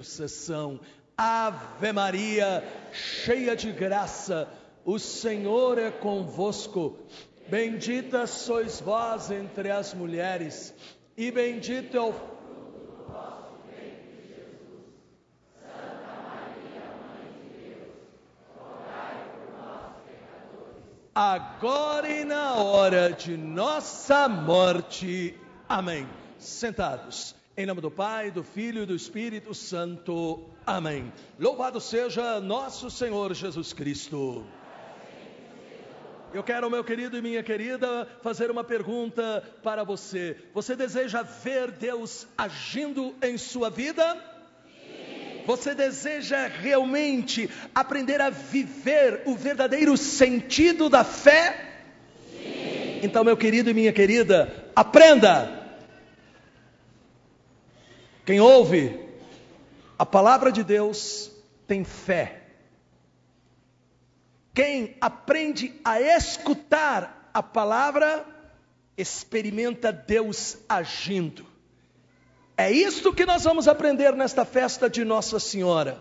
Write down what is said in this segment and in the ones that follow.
intercessão. Ave Maria, cheia de graça, o Senhor é convosco. Bendita sois vós entre as mulheres, e bendito é o agora e na hora de nossa morte. Amém. Sentados. Em nome do Pai, do Filho e do Espírito Santo. Amém. Louvado seja nosso Senhor Jesus Cristo. Eu quero, meu querido e minha querida, fazer uma pergunta para você. Você deseja ver Deus agindo em sua vida? Você deseja realmente aprender a viver o verdadeiro sentido da fé? Sim. Então, meu querido e minha querida, aprenda quem ouve a palavra de Deus tem fé. Quem aprende a escutar a palavra, experimenta Deus agindo. É isto que nós vamos aprender nesta festa de Nossa Senhora.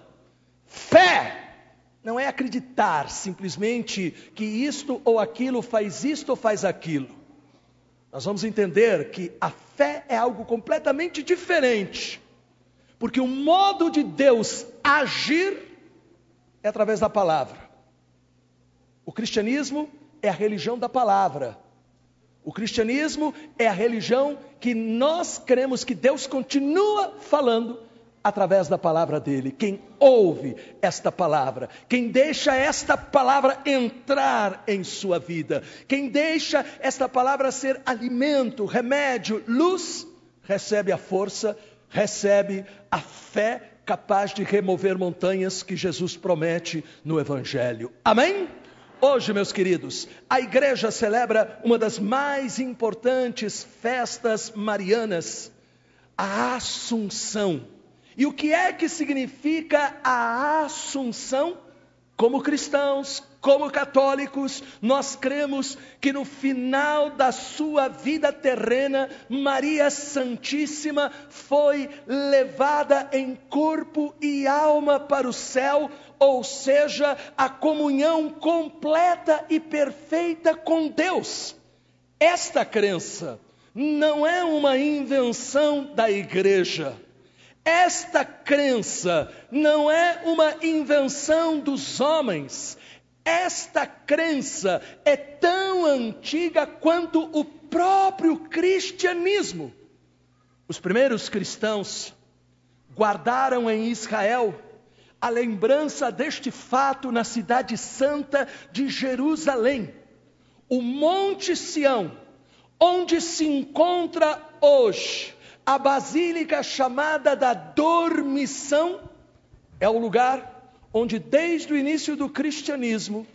Fé não é acreditar simplesmente que isto ou aquilo faz isto ou faz aquilo nós vamos entender que a fé é algo completamente diferente, porque o modo de Deus agir é através da palavra. O cristianismo é a religião da palavra. O cristianismo é a religião que nós cremos que Deus continua falando através da palavra dele. Quem ouve esta palavra, quem deixa esta palavra entrar em sua vida, quem deixa esta palavra ser alimento, remédio, luz, recebe a força, recebe a fé capaz de remover montanhas que Jesus promete no evangelho. Amém? Hoje, meus queridos, a igreja celebra uma das mais importantes festas marianas, a Assunção e o que é que significa a assunção? Como cristãos, como católicos, nós cremos que no final da sua vida terrena, Maria Santíssima foi levada em corpo e alma para o céu, ou seja, a comunhão completa e perfeita com Deus. Esta crença não é uma invenção da igreja esta crença não é uma invenção dos homens. Esta crença é tão antiga quanto o próprio cristianismo. Os primeiros cristãos guardaram em Israel a lembrança deste fato na cidade santa de Jerusalém, o Monte Sião, onde se encontra hoje a basílica chamada da Dormição é o lugar onde, desde o início do cristianismo,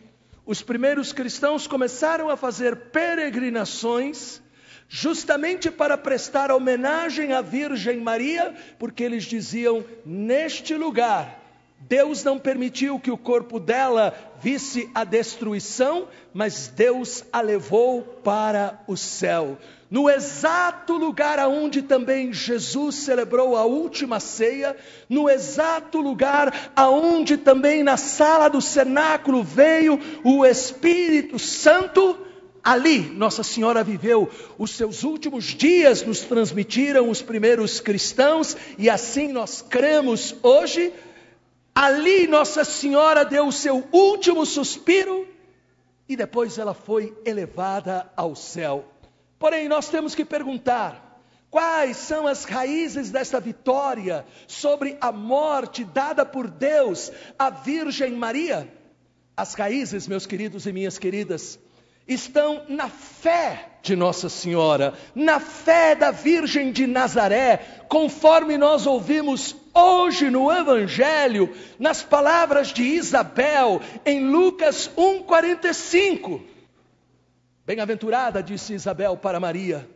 os primeiros cristãos começaram a fazer peregrinações justamente para prestar homenagem à Virgem Maria, porque eles diziam: neste lugar, Deus não permitiu que o corpo dela visse a destruição, mas Deus a levou para o céu no exato lugar aonde também Jesus celebrou a última ceia, no exato lugar aonde também na sala do cenáculo veio o Espírito Santo, ali Nossa Senhora viveu. Os seus últimos dias nos transmitiram os primeiros cristãos e assim nós cremos hoje. Ali Nossa Senhora deu o seu último suspiro e depois ela foi elevada ao céu. Porém, nós temos que perguntar: quais são as raízes desta vitória sobre a morte dada por Deus à Virgem Maria? As raízes, meus queridos e minhas queridas, estão na fé de Nossa Senhora, na fé da Virgem de Nazaré, conforme nós ouvimos hoje no Evangelho, nas palavras de Isabel, em Lucas 1,45. Bem-aventurada, disse Isabel para Maria,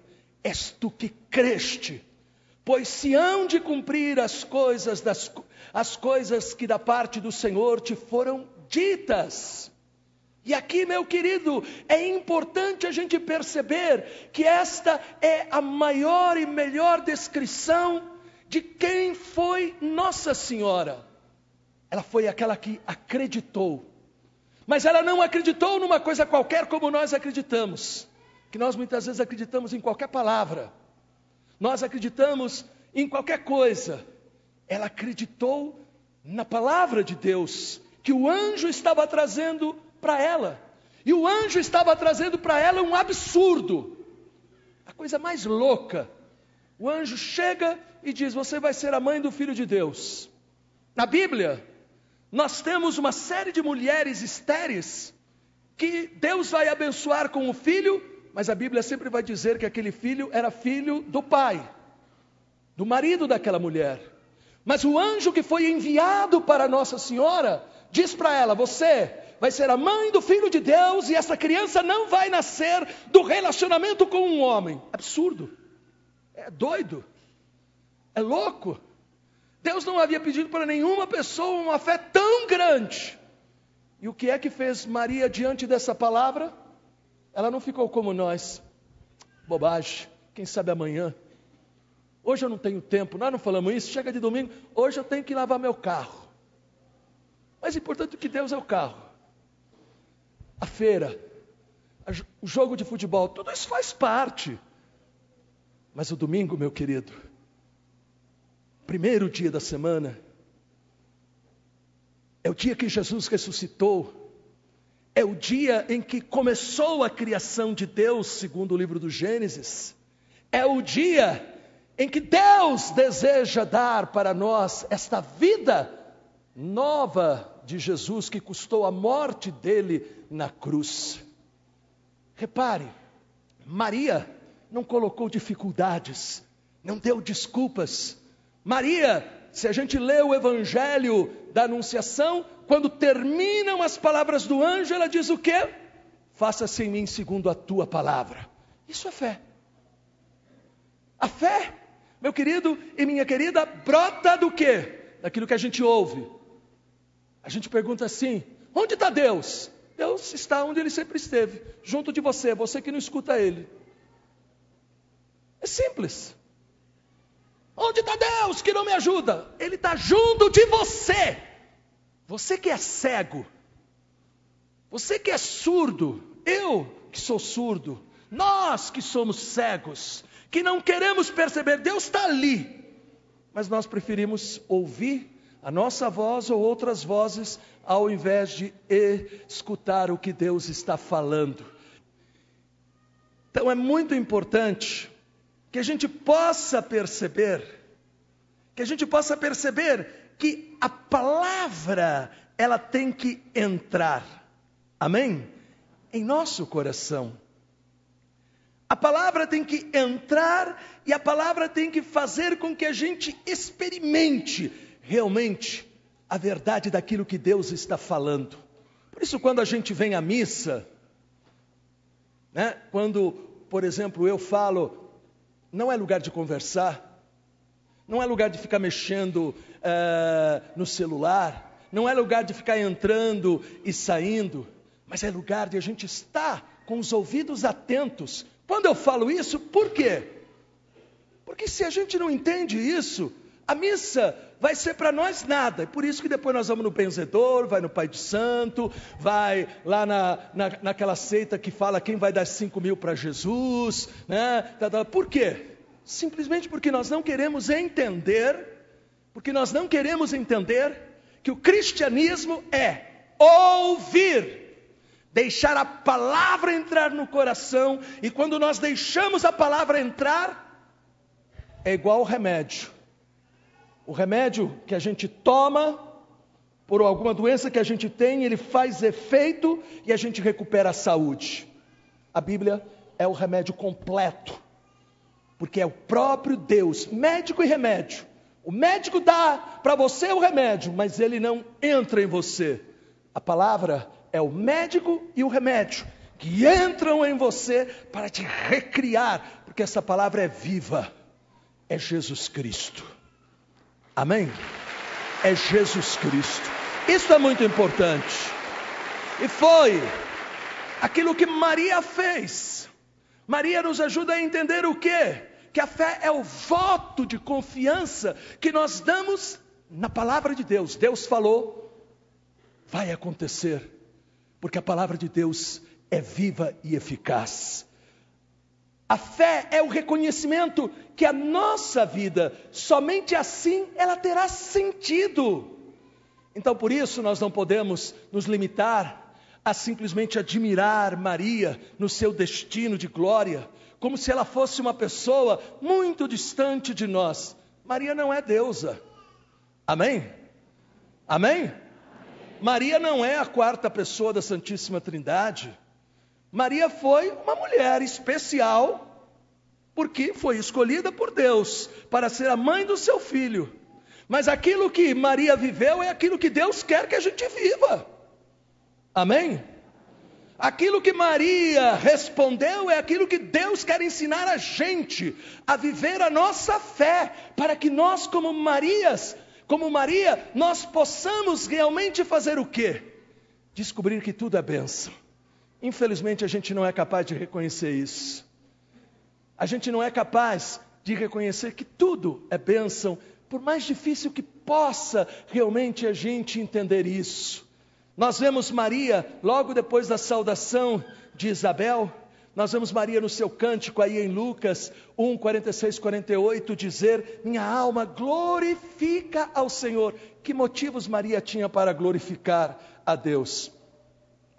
és tu que creste, pois se hão de cumprir as coisas, das, as coisas que da parte do Senhor te foram ditas. E aqui, meu querido, é importante a gente perceber que esta é a maior e melhor descrição de quem foi Nossa Senhora. Ela foi aquela que acreditou mas ela não acreditou numa coisa qualquer como nós acreditamos. Que nós muitas vezes acreditamos em qualquer palavra. Nós acreditamos em qualquer coisa. Ela acreditou na palavra de Deus que o anjo estava trazendo para ela. E o anjo estava trazendo para ela um absurdo. A coisa mais louca. O anjo chega e diz: Você vai ser a mãe do filho de Deus. Na Bíblia, nós temos uma série de mulheres estéreis que Deus vai abençoar com o filho, mas a Bíblia sempre vai dizer que aquele filho era filho do pai, do marido daquela mulher. Mas o anjo que foi enviado para Nossa Senhora diz para ela: Você vai ser a mãe do filho de Deus e essa criança não vai nascer do relacionamento com um homem. Absurdo, é doido, é louco. Deus não havia pedido para nenhuma pessoa uma fé tão grande. E o que é que fez Maria diante dessa palavra? Ela não ficou como nós. Bobagem, quem sabe amanhã. Hoje eu não tenho tempo, nós não falamos isso. Chega de domingo, hoje eu tenho que lavar meu carro. Mais importante do é que Deus é o carro. A feira, o jogo de futebol, tudo isso faz parte. Mas o domingo, meu querido, primeiro dia da semana, é o dia que Jesus ressuscitou, é o dia em que começou a criação de Deus, segundo o livro do Gênesis, é o dia em que Deus deseja dar para nós esta vida nova de Jesus que custou a morte dele na cruz. Repare, Maria não colocou dificuldades, não deu desculpas, Maria, se a gente lê o evangelho da Anunciação, quando terminam as palavras do anjo, ela diz o quê? Faça-se em mim segundo a tua palavra. Isso é fé. A fé, meu querido e minha querida, brota do quê? Daquilo que a gente ouve. A gente pergunta assim: onde está Deus? Deus está onde ele sempre esteve, junto de você, você que não escuta ele. É simples. Onde está Deus que não me ajuda? Ele está junto de você. Você que é cego, você que é surdo, eu que sou surdo, nós que somos cegos, que não queremos perceber, Deus está ali, mas nós preferimos ouvir a nossa voz ou outras vozes, ao invés de escutar o que Deus está falando. Então é muito importante que a gente possa perceber, que a gente possa perceber que a palavra ela tem que entrar, amém? Em nosso coração. A palavra tem que entrar e a palavra tem que fazer com que a gente experimente realmente a verdade daquilo que Deus está falando. Por isso, quando a gente vem à missa, né, quando, por exemplo, eu falo não é lugar de conversar, não é lugar de ficar mexendo uh, no celular, não é lugar de ficar entrando e saindo, mas é lugar de a gente estar com os ouvidos atentos. Quando eu falo isso, por quê? Porque se a gente não entende isso, a missa vai ser para nós nada. É por isso que depois nós vamos no benzedor, vai no Pai de Santo, vai lá na, na, naquela seita que fala quem vai dar cinco mil para Jesus. Né? Tá, tá. Por quê? Simplesmente porque nós não queremos entender, porque nós não queremos entender que o cristianismo é ouvir deixar a palavra entrar no coração, e quando nós deixamos a palavra entrar, é igual o remédio. O remédio que a gente toma por alguma doença que a gente tem, ele faz efeito e a gente recupera a saúde. A Bíblia é o remédio completo, porque é o próprio Deus, médico e remédio. O médico dá para você o remédio, mas ele não entra em você. A palavra é o médico e o remédio que entram em você para te recriar, porque essa palavra é viva, é Jesus Cristo. Amém? É Jesus Cristo. Isso é muito importante. E foi aquilo que Maria fez. Maria nos ajuda a entender o quê? Que a fé é o voto de confiança que nós damos na palavra de Deus. Deus falou, vai acontecer, porque a palavra de Deus é viva e eficaz. A fé é o reconhecimento que a nossa vida, somente assim ela terá sentido. Então por isso nós não podemos nos limitar a simplesmente admirar Maria no seu destino de glória, como se ela fosse uma pessoa muito distante de nós. Maria não é deusa. Amém? Amém? Amém. Maria não é a quarta pessoa da Santíssima Trindade. Maria foi uma mulher especial, porque foi escolhida por Deus para ser a mãe do seu filho. Mas aquilo que Maria viveu é aquilo que Deus quer que a gente viva. Amém? Aquilo que Maria respondeu é aquilo que Deus quer ensinar a gente a viver a nossa fé, para que nós, como Marias, como Maria, nós possamos realmente fazer o quê? Descobrir que tudo é bênção Infelizmente, a gente não é capaz de reconhecer isso. A gente não é capaz de reconhecer que tudo é bênção, por mais difícil que possa realmente a gente entender isso. Nós vemos Maria, logo depois da saudação de Isabel, nós vemos Maria no seu cântico aí em Lucas 1, 46, 48, dizer: Minha alma glorifica ao Senhor. Que motivos Maria tinha para glorificar a Deus?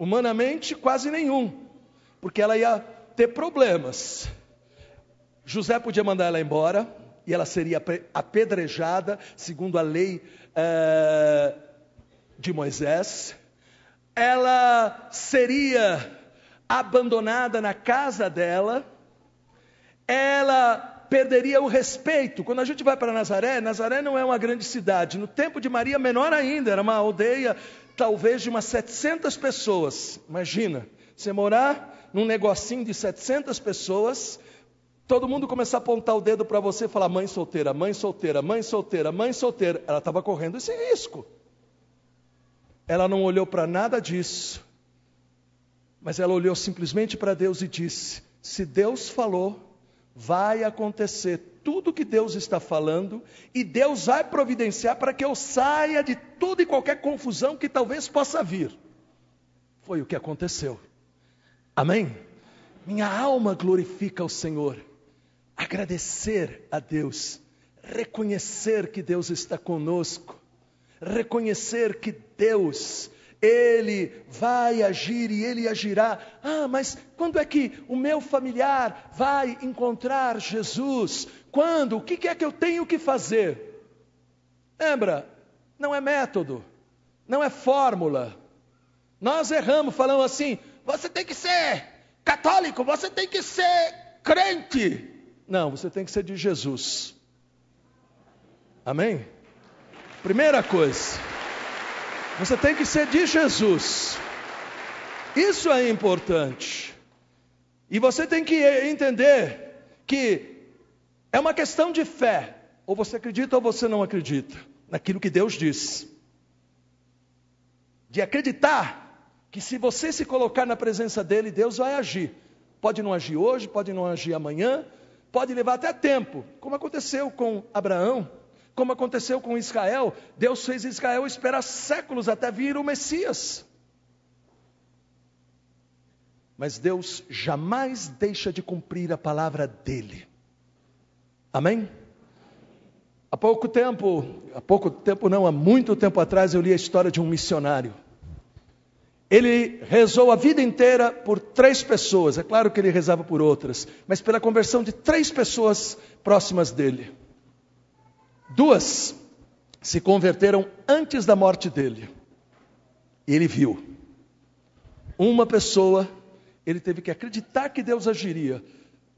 Humanamente, quase nenhum, porque ela ia ter problemas. José podia mandar ela embora e ela seria apedrejada, segundo a lei é, de Moisés. Ela seria abandonada na casa dela. Ela perderia o respeito. Quando a gente vai para Nazaré, Nazaré não é uma grande cidade. No tempo de Maria, menor ainda, era uma aldeia talvez de umas 700 pessoas. Imagina, você morar num negocinho de 700 pessoas, todo mundo começar a apontar o dedo para você e falar: mãe solteira, mãe solteira, mãe solteira, mãe solteira. Ela estava correndo esse risco. Ela não olhou para nada disso, mas ela olhou simplesmente para Deus e disse: se Deus falou, vai acontecer tudo que Deus está falando e Deus vai providenciar para que eu saia de tudo e qualquer confusão que talvez possa vir. Foi o que aconteceu. Amém? Minha alma glorifica o Senhor. Agradecer a Deus, reconhecer que Deus está conosco, reconhecer que Deus ele vai agir e ele agirá. Ah, mas quando é que o meu familiar vai encontrar Jesus? Quando? O que é que eu tenho que fazer? Lembra? Não é método, não é fórmula. Nós erramos, falando assim: você tem que ser católico, você tem que ser crente. Não, você tem que ser de Jesus. Amém? Primeira coisa. Você tem que ser de Jesus. Isso é importante. E você tem que entender que é uma questão de fé. Ou você acredita ou você não acredita naquilo que Deus diz. De acreditar que se você se colocar na presença dele, Deus vai agir. Pode não agir hoje, pode não agir amanhã, pode levar até tempo, como aconteceu com Abraão. Como aconteceu com Israel, Deus fez Israel esperar séculos até vir o Messias. Mas Deus jamais deixa de cumprir a palavra dele. Amém? Há pouco tempo, há pouco tempo não, há muito tempo atrás eu li a história de um missionário. Ele rezou a vida inteira por três pessoas. É claro que ele rezava por outras, mas pela conversão de três pessoas próximas dele. Duas se converteram antes da morte dele. E ele viu. Uma pessoa, ele teve que acreditar que Deus agiria.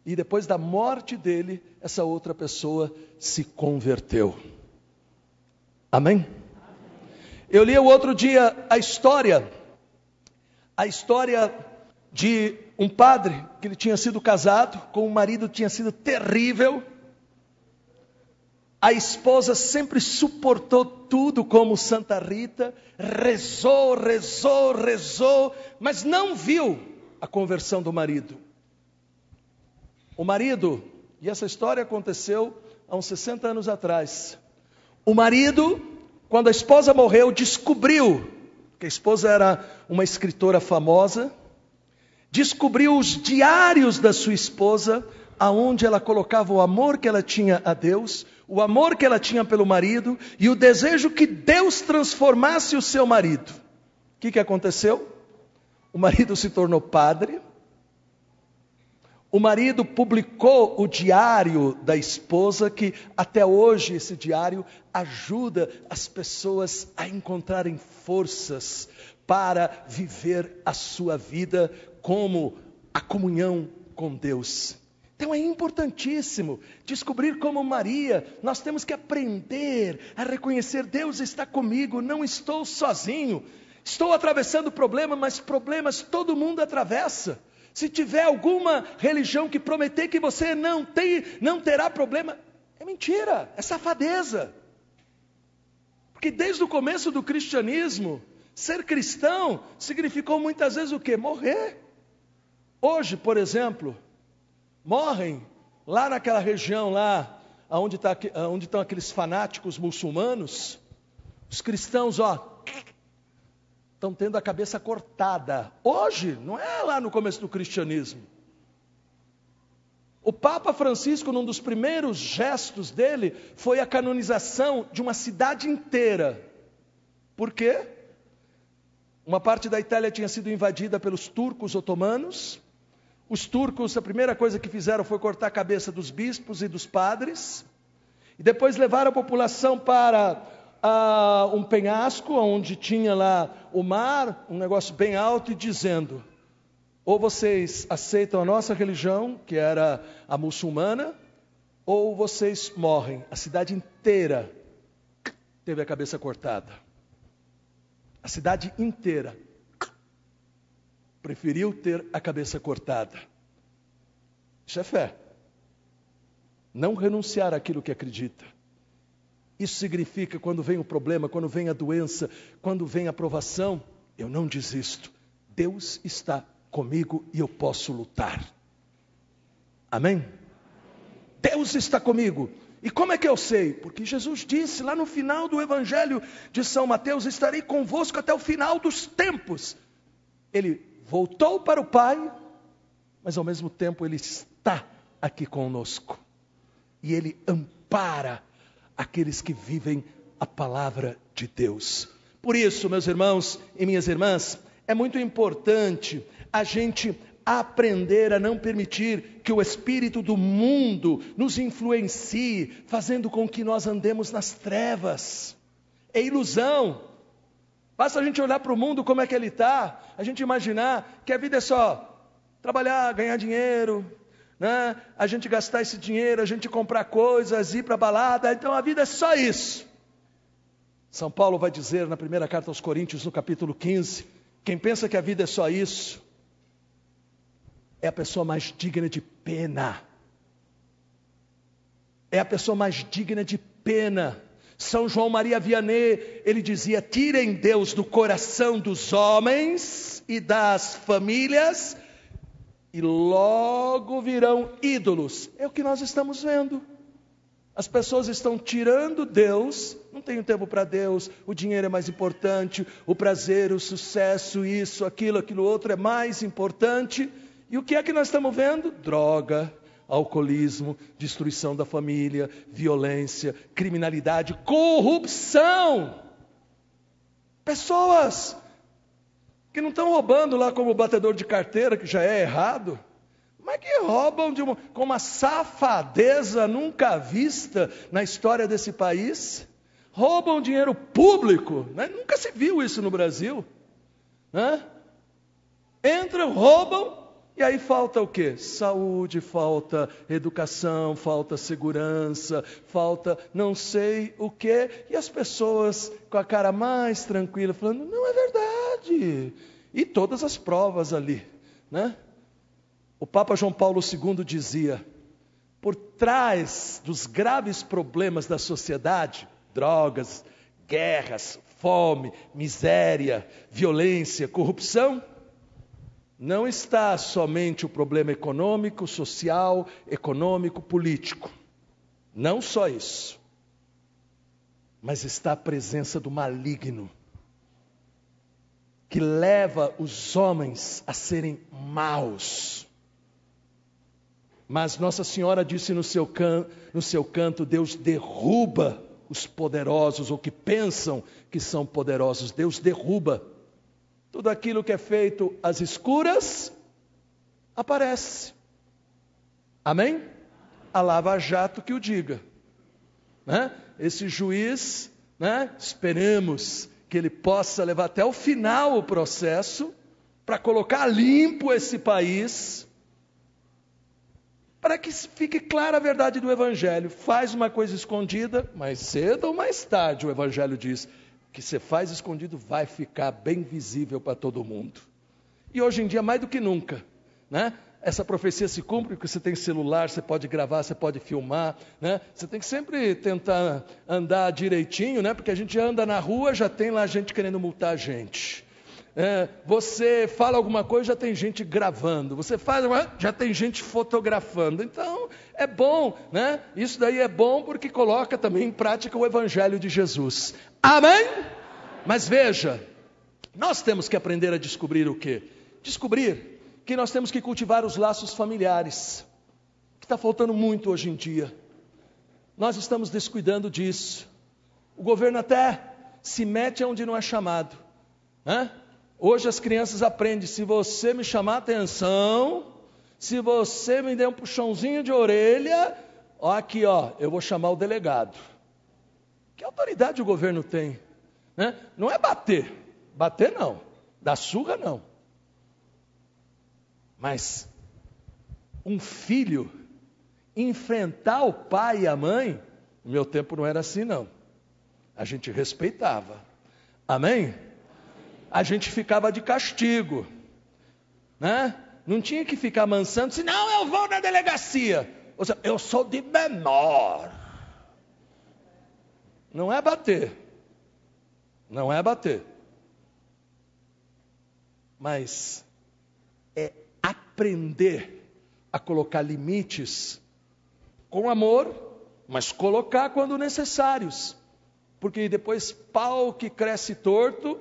E depois da morte dele, essa outra pessoa se converteu. Amém? Eu li o outro dia a história, a história de um padre que ele tinha sido casado com um marido que tinha sido terrível, a esposa sempre suportou tudo como Santa Rita, rezou, rezou, rezou, mas não viu a conversão do marido. O marido, e essa história aconteceu há uns 60 anos atrás. O marido, quando a esposa morreu, descobriu que a esposa era uma escritora famosa, descobriu os diários da sua esposa, aonde ela colocava o amor que ela tinha a Deus, o amor que ela tinha pelo marido e o desejo que Deus transformasse o seu marido. O que, que aconteceu? O marido se tornou padre. O marido publicou o diário da esposa, que até hoje esse diário ajuda as pessoas a encontrarem forças para viver a sua vida como a comunhão com Deus. Então é importantíssimo descobrir como Maria, nós temos que aprender a reconhecer: Deus está comigo, não estou sozinho. Estou atravessando problema, mas problemas todo mundo atravessa. Se tiver alguma religião que prometer que você não tem, não terá problema, é mentira, é safadeza. Porque desde o começo do cristianismo, ser cristão significou muitas vezes o quê? Morrer. Hoje, por exemplo, morrem lá naquela região lá, onde, tá, onde estão aqueles fanáticos muçulmanos, os cristãos, ó, estão tendo a cabeça cortada. Hoje, não é lá no começo do cristianismo. O Papa Francisco, num dos primeiros gestos dele, foi a canonização de uma cidade inteira. Por quê? Uma parte da Itália tinha sido invadida pelos turcos otomanos, os turcos, a primeira coisa que fizeram foi cortar a cabeça dos bispos e dos padres, e depois levaram a população para ah, um penhasco, onde tinha lá o mar, um negócio bem alto, e dizendo: ou vocês aceitam a nossa religião, que era a muçulmana, ou vocês morrem. A cidade inteira teve a cabeça cortada. A cidade inteira preferiu ter a cabeça cortada. Isso é fé. Não renunciar àquilo que acredita. Isso significa quando vem o problema, quando vem a doença, quando vem a provação, eu não desisto. Deus está comigo e eu posso lutar. Amém? Deus está comigo. E como é que eu sei? Porque Jesus disse lá no final do Evangelho de São Mateus: Estarei convosco até o final dos tempos. Ele voltou para o Pai, mas ao mesmo tempo ele está aqui conosco. E ele ampara aqueles que vivem a palavra de Deus. Por isso, meus irmãos e minhas irmãs, é muito importante a gente aprender a não permitir que o espírito do mundo nos influencie, fazendo com que nós andemos nas trevas. É ilusão. Basta a gente olhar para o mundo como é que ele está, a gente imaginar que a vida é só trabalhar, ganhar dinheiro, né? a gente gastar esse dinheiro, a gente comprar coisas, ir para balada, então a vida é só isso. São Paulo vai dizer na primeira carta aos Coríntios, no capítulo 15, quem pensa que a vida é só isso, é a pessoa mais digna de pena. É a pessoa mais digna de pena são João Maria Vianney, ele dizia: tirem Deus do coração dos homens e das famílias, e logo virão ídolos. É o que nós estamos vendo. As pessoas estão tirando Deus, não tenho tempo para Deus, o dinheiro é mais importante, o prazer, o sucesso, isso, aquilo, aquilo outro é mais importante. E o que é que nós estamos vendo? Droga, alcoolismo, destruição da família, violência, criminalidade, corrupção. Pessoas que não estão roubando lá como batedor de carteira, que já é errado, mas que roubam uma, com uma safadeza nunca vista na história desse país. Roubam dinheiro público, né? nunca se viu isso no Brasil. Né? Entram, roubam e aí falta o quê? Saúde, falta educação, falta segurança, falta não sei o quê. E as pessoas com a cara mais tranquila falando: não é verdade. E todas as provas ali, né? O Papa João Paulo II dizia: por trás dos graves problemas da sociedade, drogas, guerras, fome, miséria, violência, corrupção, não está somente o problema econômico, social, econômico, político. Não só isso. Mas está a presença do maligno, que leva os homens a serem maus. Mas Nossa Senhora disse no seu, can, no seu canto: Deus derruba os poderosos, ou que pensam que são poderosos. Deus derruba. Tudo aquilo que é feito às escuras aparece. Amém? A lava-jato que o diga. Né? Esse juiz, né? esperamos que ele possa levar até o final o processo para colocar limpo esse país, para que fique clara a verdade do Evangelho. Faz uma coisa escondida, mais cedo ou mais tarde, o Evangelho diz que você faz escondido vai ficar bem visível para todo mundo. E hoje em dia, mais do que nunca, né? Essa profecia se cumpre porque você tem celular, você pode gravar, você pode filmar, né? Você tem que sempre tentar andar direitinho, né? Porque a gente anda na rua, já tem lá gente querendo multar a gente. É, você fala alguma coisa, já tem gente gravando. Você faz, já tem gente fotografando. Então, é bom, né? Isso daí é bom porque coloca também em prática o evangelho de Jesus. Amém? Mas veja, nós temos que aprender a descobrir o quê? Descobrir que nós temos que cultivar os laços familiares, que está faltando muito hoje em dia. Nós estamos descuidando disso. O governo até se mete onde não é chamado. Hã? Hoje as crianças aprendem: se você me chamar atenção, se você me der um puxãozinho de orelha, ó, aqui ó, eu vou chamar o delegado. Que autoridade o governo tem? Né? Não é bater, bater não, dar surra não. Mas um filho enfrentar o pai e a mãe, no meu tempo não era assim não. A gente respeitava. Amém? a gente ficava de castigo, né? Não tinha que ficar mansando, senão eu vou na delegacia. Ou seja, eu sou de menor. Não é bater. Não é bater. Mas é aprender a colocar limites com amor, mas colocar quando necessários. Porque depois pau que cresce torto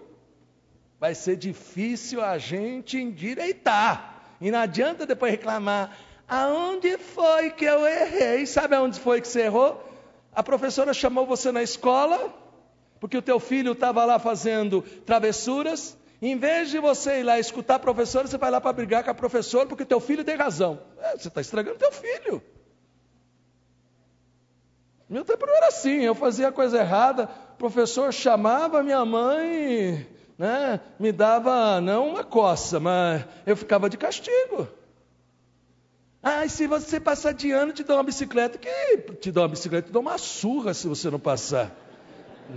vai ser difícil a gente endireitar. E não adianta depois reclamar. Aonde foi que eu errei? Sabe aonde foi que você errou? A professora chamou você na escola, porque o teu filho estava lá fazendo travessuras. Em vez de você ir lá escutar a professora, você vai lá para brigar com a professora, porque o teu filho tem razão. É, você está estragando teu filho. Meu tempo não era assim, eu fazia coisa errada, o professor chamava minha mãe né, me dava não uma coça, mas eu ficava de castigo. Ah, e se você passar de ano, te dou uma bicicleta, que te dou uma bicicleta, te dou uma surra se você não passar.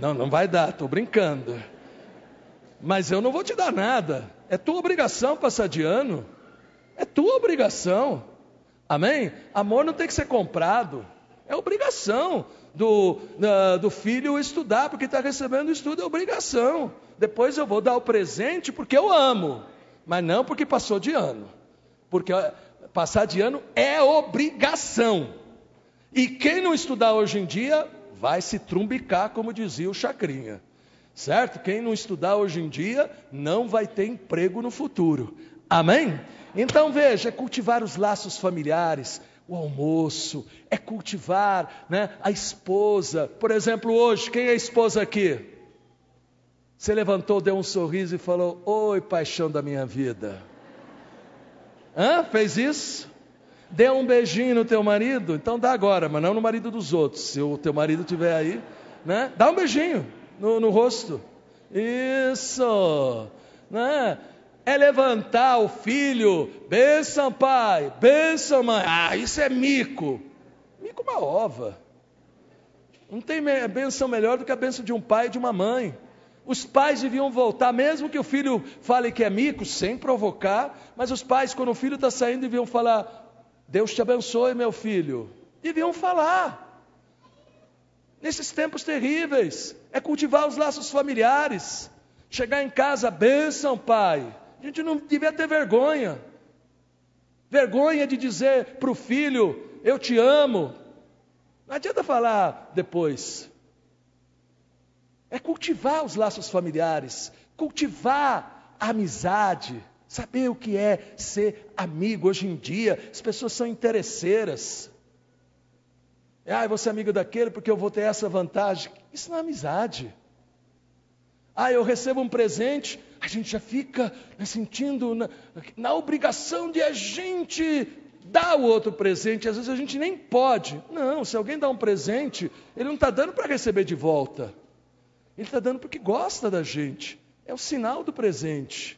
Não, não vai dar, estou brincando. Mas eu não vou te dar nada. É tua obrigação passar de ano. É tua obrigação. Amém? Amor não tem que ser comprado. É obrigação do, uh, do filho estudar, porque está recebendo estudo, é obrigação. Depois eu vou dar o presente porque eu amo, mas não porque passou de ano. Porque passar de ano é obrigação. E quem não estudar hoje em dia vai se trumbicar, como dizia o Chacrinha. Certo? Quem não estudar hoje em dia não vai ter emprego no futuro. Amém? Então veja, cultivar os laços familiares, o almoço, é cultivar né, a esposa. Por exemplo, hoje, quem é a esposa aqui? Você levantou, deu um sorriso e falou: Oi, paixão da minha vida. Hã? Fez isso? Deu um beijinho no teu marido? Então dá agora, mas não no marido dos outros. Se o teu marido estiver aí, né? Dá um beijinho no, no rosto. Isso! Né? é levantar o filho, benção pai, benção mãe. Ah, isso é mico. Mico é uma ova. Não tem é benção melhor do que a benção de um pai e de uma mãe. Os pais deviam voltar, mesmo que o filho fale que é mico, sem provocar, mas os pais, quando o filho está saindo, deviam falar: Deus te abençoe, meu filho. Deviam falar. Nesses tempos terríveis, é cultivar os laços familiares. Chegar em casa, benção, pai. A gente não devia ter vergonha. Vergonha de dizer para o filho: Eu te amo. Não adianta falar depois. É cultivar os laços familiares, cultivar a amizade, saber o que é ser amigo hoje em dia. As pessoas são interesseiras. É, ah, eu vou ser amigo daquele porque eu vou ter essa vantagem. Isso não é amizade. Ah, eu recebo um presente, a gente já fica né, sentindo na, na obrigação de a gente dar o outro presente, às vezes a gente nem pode. Não, se alguém dá um presente, ele não está dando para receber de volta. Ele está dando porque gosta da gente. É o sinal do presente.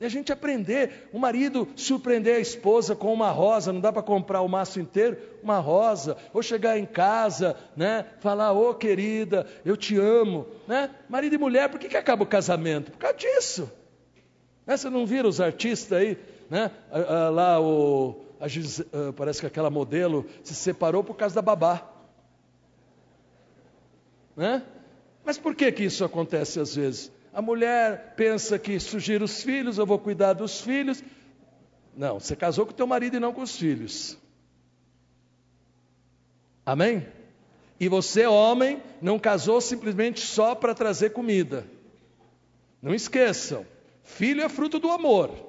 E a gente aprender, o marido surpreender a esposa com uma rosa, não dá para comprar o maço inteiro, uma rosa, ou chegar em casa, né, falar, ô oh, querida, eu te amo, né? Marido e mulher, por que, que acaba o casamento? Por causa disso. Né? Você não vira os artistas aí, né? Ah, ah, lá o, a, ah, parece que aquela modelo se separou por causa da babá. Né? Mas por que que isso acontece às vezes? A mulher pensa que surgir os filhos, eu vou cuidar dos filhos. Não, você casou com o teu marido e não com os filhos. Amém? E você, homem, não casou simplesmente só para trazer comida. Não esqueçam, filho é fruto do amor.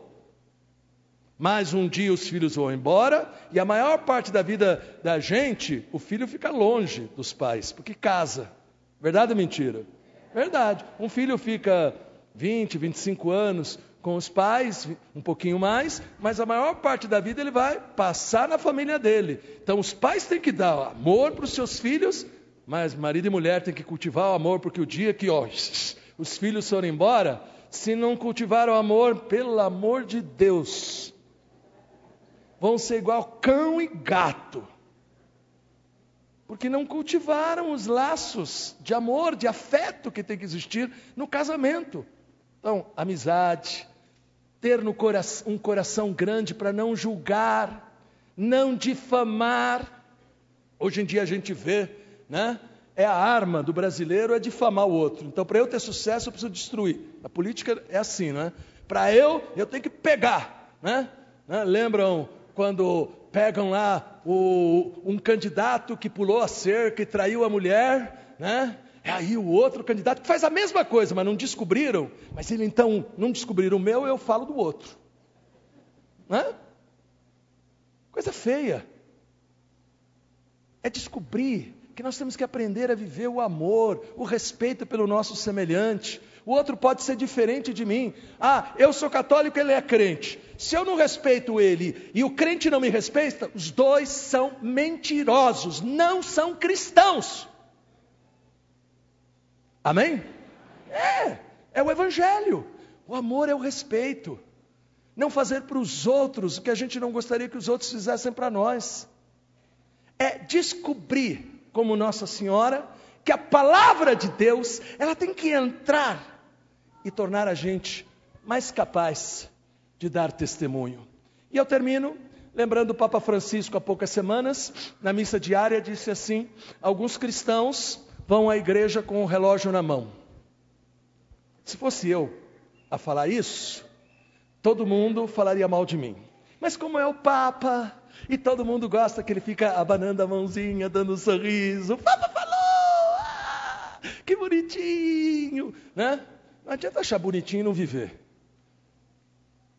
Mas um dia os filhos vão embora e a maior parte da vida da gente, o filho fica longe dos pais, porque casa. Verdade ou mentira? Verdade. Um filho fica 20, 25 anos com os pais, um pouquinho mais, mas a maior parte da vida ele vai passar na família dele. Então os pais têm que dar amor para os seus filhos, mas marido e mulher têm que cultivar o amor, porque o dia que ó, os filhos forem embora, se não cultivar o amor, pelo amor de Deus, vão ser igual cão e gato porque não cultivaram os laços de amor, de afeto que tem que existir no casamento. Então, amizade, ter coração um coração grande para não julgar, não difamar. Hoje em dia a gente vê, né? É a arma do brasileiro é difamar o outro. Então, para eu ter sucesso, eu preciso destruir. A política é assim, né? Para eu, eu tenho que pegar, né? né? Lembram quando pegam lá o, um candidato que pulou a cerca e traiu a mulher, né? É aí o outro candidato que faz a mesma coisa, mas não descobriram. Mas ele então não descobriram o meu, eu falo do outro. Né? Coisa feia. É descobrir que nós temos que aprender a viver o amor, o respeito pelo nosso semelhante, o outro pode ser diferente de mim. Ah, eu sou católico, ele é crente. Se eu não respeito ele e o crente não me respeita, os dois são mentirosos, não são cristãos. Amém? É, é o Evangelho. O amor é o respeito. Não fazer para os outros o que a gente não gostaria que os outros fizessem para nós. É descobrir, como Nossa Senhora, que a palavra de Deus, ela tem que entrar e tornar a gente mais capaz de dar testemunho. E eu termino lembrando o Papa Francisco há poucas semanas, na missa diária, disse assim: alguns cristãos vão à igreja com o relógio na mão. Se fosse eu a falar isso, todo mundo falaria mal de mim. Mas como é o Papa, e todo mundo gosta que ele fica abanando a mãozinha, dando um sorriso, o Papa falou! Ah, que bonitinho, né? Não adianta achar bonitinho e não viver.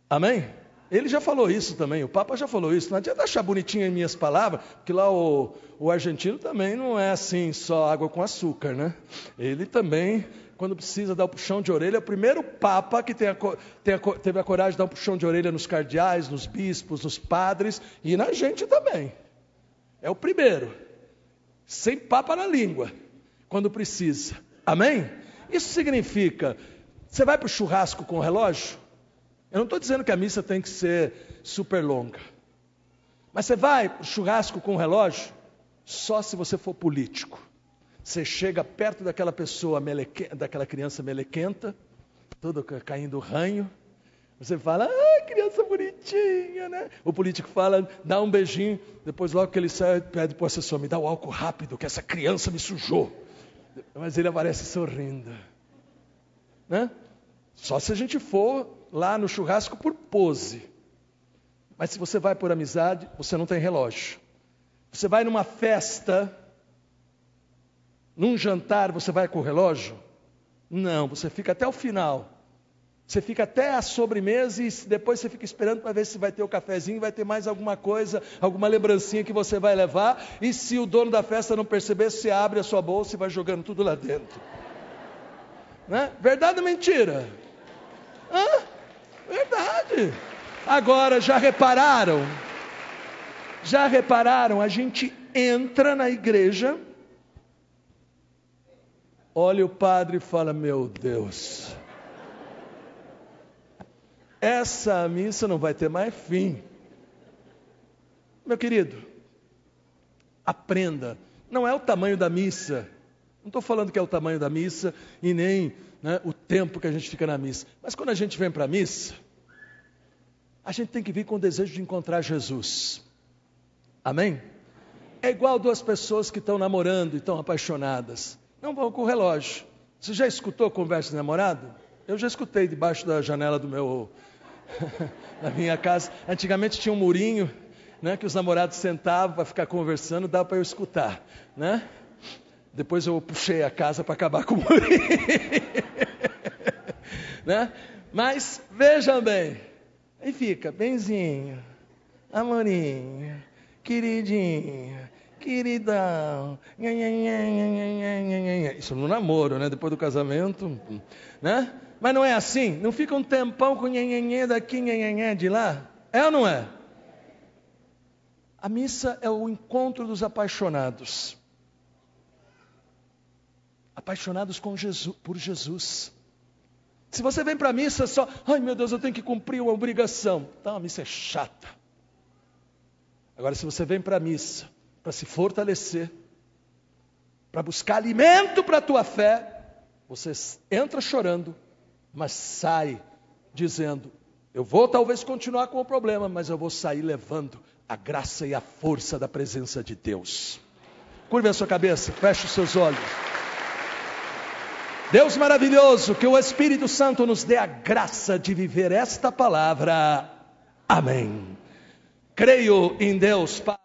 Amém? Ele já falou isso também, o Papa já falou isso. Não adianta achar bonitinho em minhas palavras, porque lá o, o argentino também não é assim, só água com açúcar, né? Ele também, quando precisa dar o um puxão de orelha, é o primeiro Papa que tem a, tem a, teve a coragem de dar um puxão de orelha nos cardeais, nos bispos, nos padres e na gente também. É o primeiro. Sem papa na língua, quando precisa. Amém? Isso significa, você vai para o churrasco com o relógio? Eu não estou dizendo que a missa tem que ser super longa. Mas você vai para o churrasco com o relógio? Só se você for político. Você chega perto daquela pessoa, meleque, daquela criança melequenta, toda caindo ranho. Você fala, ah, criança bonitinha, né? O político fala, dá um beijinho, depois logo que ele sai, pede para o assessor, me dá o álcool rápido, que essa criança me sujou. Mas ele aparece sorrindo. Né? Só se a gente for lá no churrasco por pose. Mas se você vai por amizade, você não tem relógio. Você vai numa festa, num jantar, você vai com o relógio? Não, você fica até o final. Você fica até a sobremesa e depois você fica esperando para ver se vai ter o cafezinho, vai ter mais alguma coisa, alguma lembrancinha que você vai levar. E se o dono da festa não perceber, você abre a sua bolsa e vai jogando tudo lá dentro. Né? Verdade ou mentira? Hã? Verdade. Agora, já repararam? Já repararam? A gente entra na igreja, olha o padre e fala: Meu Deus essa missa não vai ter mais fim. Meu querido, aprenda. Não é o tamanho da missa. Não estou falando que é o tamanho da missa e nem né, o tempo que a gente fica na missa. Mas quando a gente vem para a missa, a gente tem que vir com o desejo de encontrar Jesus. Amém? É igual duas pessoas que estão namorando e estão apaixonadas. Não vão com o relógio. Você já escutou conversa de namorado? Eu já escutei debaixo da janela do meu na minha casa. Antigamente tinha um murinho, né, que os namorados sentavam para ficar conversando, dava para eu escutar, né? Depois eu puxei a casa para acabar com o murinho, né? Mas vejam bem, aí fica, benzinho, amorinho, queridinho, queridão. Isso no namoro, né? Depois do casamento, né? Mas não é assim? Não fica um tempão com nhenhenhé daqui, nhenhenhé de lá? É ou não é? A missa é o encontro dos apaixonados. Apaixonados Jesus, por Jesus. Se você vem para a missa só, ai meu Deus, eu tenho que cumprir uma obrigação. Então a missa é chata. Agora, se você vem para a missa para se fortalecer, para buscar alimento para a tua fé, você entra chorando, mas sai dizendo: Eu vou talvez continuar com o problema, mas eu vou sair levando a graça e a força da presença de Deus. Curve a sua cabeça, feche os seus olhos. Deus maravilhoso, que o Espírito Santo nos dê a graça de viver esta palavra. Amém. Creio em Deus, Pai.